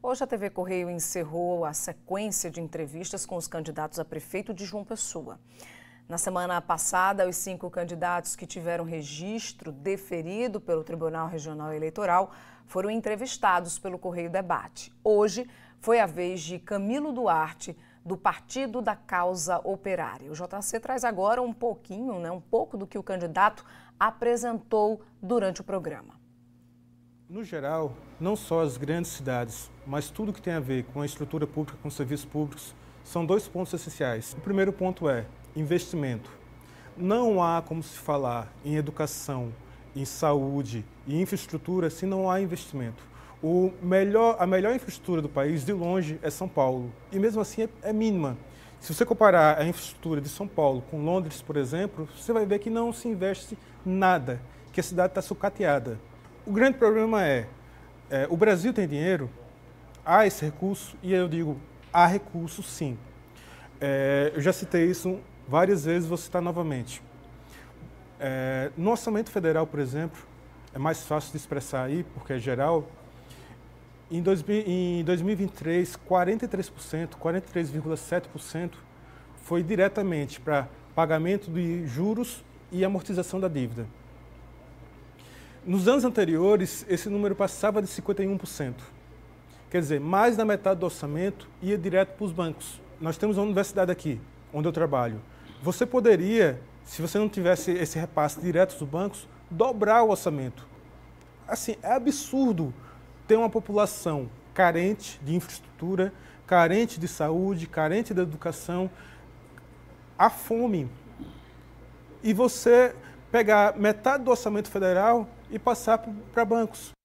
Hoje a TV Correio encerrou a sequência de entrevistas com os candidatos a prefeito de João Pessoa. Na semana passada, os cinco candidatos que tiveram registro deferido pelo Tribunal Regional Eleitoral foram entrevistados pelo Correio Debate. Hoje foi a vez de Camilo Duarte, do Partido da Causa Operária. O JC traz agora um pouquinho, né, um pouco do que o candidato apresentou durante o programa. No geral, não só as grandes cidades, mas tudo que tem a ver com a estrutura pública, com serviços públicos, são dois pontos essenciais. O primeiro ponto é investimento. Não há como se falar em educação, em saúde e infraestrutura se não há investimento. O melhor, a melhor infraestrutura do país, de longe, é São Paulo. E mesmo assim é, é mínima. Se você comparar a infraestrutura de São Paulo com Londres, por exemplo, você vai ver que não se investe nada, que a cidade está sucateada. O grande problema é, é, o Brasil tem dinheiro, há esse recurso, e eu digo, há recurso sim. É, eu já citei isso várias vezes, vou citar novamente. É, no orçamento federal, por exemplo, é mais fácil de expressar aí, porque é geral, em, dois, em 2023, 43%, 43,7% foi diretamente para pagamento de juros e amortização da dívida. Nos anos anteriores, esse número passava de 51%. Quer dizer, mais da metade do orçamento ia direto para os bancos. Nós temos uma universidade aqui, onde eu trabalho. Você poderia, se você não tivesse esse repasse direto dos bancos, dobrar o orçamento. Assim, é absurdo ter uma população carente de infraestrutura, carente de saúde, carente de educação, a fome. E você pegar metade do orçamento federal e passar para bancos.